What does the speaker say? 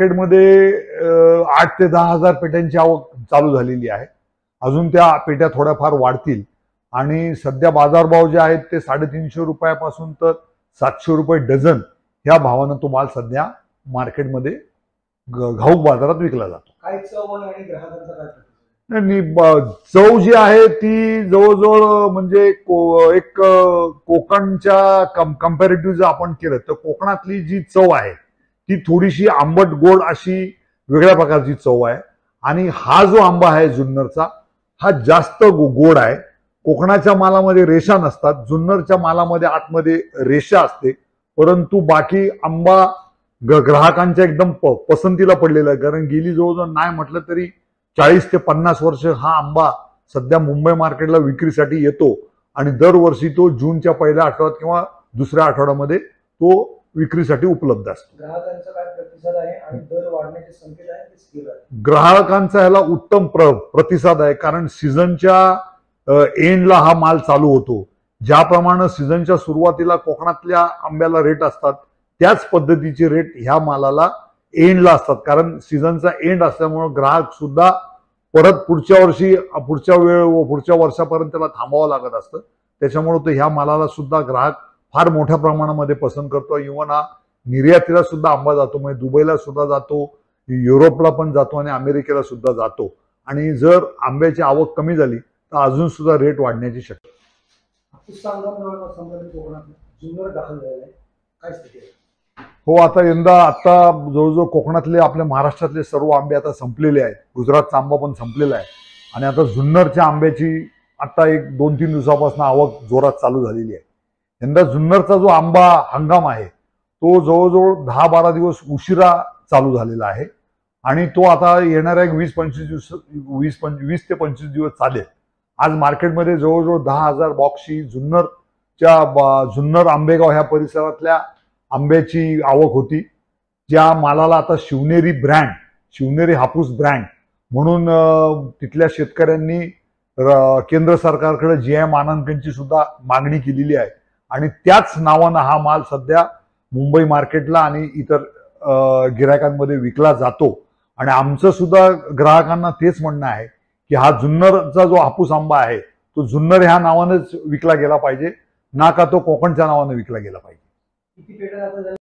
मार्केटमध्ये आठ ते दहा हजार पेट्यांची आवक चालू झालेली आहे अजून त्या पेट्या थोड्याफार वाढतील आणि सध्या बाजारभाव जे आहेत ते साडेतीनशे रुपयापासून तर सातशे रुपये डझन ह्या भावानं तो माल सध्या मार्केटमध्ये घाऊक बाजारात विकला जातो काय चव नाही चव जी आहे ती जवळजवळ म्हणजे को, एक कोकणच्या कम जर आपण केलं तर कोकणातली जी चव आहे ती थोडीशी आंबट गोड अशी वेगळ्या प्रकारची चव आहे आणि हा जो आंबा आहे जुन्नरचा हा जास्त गोड आहे कोकणाच्या मालामध्ये रेषा नसतात जुन्नरच्या मालामध्ये आतमध्ये रेषा असते परंतु बाकी आंबा ग्राहकांच्या एकदम प पसंतीला पडलेला आहे कारण गेली जवळजवळ नाही म्हटलं तरी चाळीस ते पन्नास वर्ष हा आंबा सध्या मुंबई मार्केटला विक्रीसाठी येतो आणि दरवर्षी तो जूनच्या पहिल्या आठवड्यात किंवा दुसऱ्या आठवड्यामध्ये तो विक्रीसाठी उपलब्ध असतो ग्राहकांचा ह्याला उत्तम प्र प्रतिसाद आहे कारण सीझनच्या एंडला हा माल चालू होतो ज्याप्रमाणे सीझनच्या सुरुवातीला कोकणातल्या आंब्याला रेट असतात त्याच पद्धतीचे रेट ह्या मालाला एंडला असतात कारण सीझनचा एंड असल्यामुळे ग्राहक सुद्धा परत पुढच्या वर्षी पुढच्या वेळ व पुढच्या वर्षापर्यंत त्याला थांबावं लागत असतं त्याच्यामुळे तो ह्या मालाला सुद्धा ग्राहक फार मोठ्या प्रमाणामध्ये पसंत करतो इव्हन हा निर्यातीला सुद्धा आंबा जातो म्हणजे दुबईला सुद्धा जातो युरोपला पण जातो आणि अमेरिकेला सुद्धा जातो आणि जर आंब्याची आवक कमी झाली तर अजून सुद्धा रेट वाढण्याची शक्यता हो आता यंदा आता जवळजवळ कोकणातले आपल्या महाराष्ट्रातले सर्व आंबे आता संपलेले आहेत गुजरातचा आंबा पण संपलेला आहे आणि आता जुन्नरच्या आंब्याची आता एक दोन तीन दिवसापासून आवक जोरात चालू झालेली आहे यंदा जुन्नरचा जो आंबा हंगाम आहे तो जवळजवळ दहा बारा दिवस उशिरा चालू झालेला आहे आणि तो आता येणाऱ्या वीस पंचवीस दिवस वीस पंच वीस ते पंचवीस दिवस चालेल आज मार्केटमध्ये जवळजवळ दहा हजार बॉक्सची जुन्नरच्या जुन्नर आंबेगाव ह्या परिसरातल्या आंब्याची आवक होती ज्या मालाला आता शिवनेरी ब्रँड शिवनेरी हापूस ब्रँड म्हणून तिथल्या शेतकऱ्यांनी केंद्र सरकारकडे जी आय मानांकनची सुद्धा मागणी केलेली आहे आणि त्याच नावानं हा माल सध्या मुंबई मार्केटला आणि इतर गिरायकांमध्ये विकला जातो आणि आमचं सुद्धा ग्राहकांना तेच म्हणणं आहे की हा जुन्नरचा जो हापूस आंबा आहे तो जुन्नर ह्या नावानेच विकला गेला पाहिजे ना का तो कोकणच्या नावाने विकला गेला पाहिजे